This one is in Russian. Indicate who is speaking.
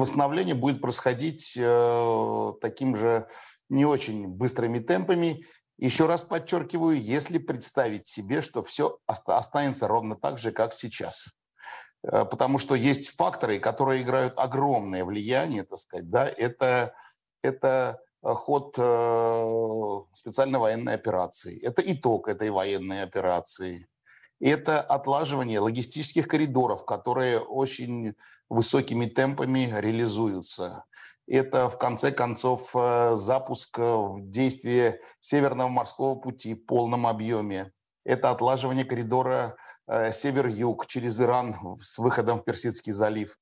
Speaker 1: восстановление будет происходить э, таким же не очень быстрыми темпами. Еще раз подчеркиваю, если представить себе, что все останется ровно так же, как сейчас. Э, потому что есть факторы, которые играют огромное влияние, так сказать, да, это, это ход э, специальной военной операции, это итог этой военной операции – это отлаживание логистических коридоров, которые очень высокими темпами реализуются. Это, в конце концов, э, запуск э, в действие Северного морского пути в полном объеме. Это отлаживание коридора э, север-юг через Иран с выходом в Персидский залив.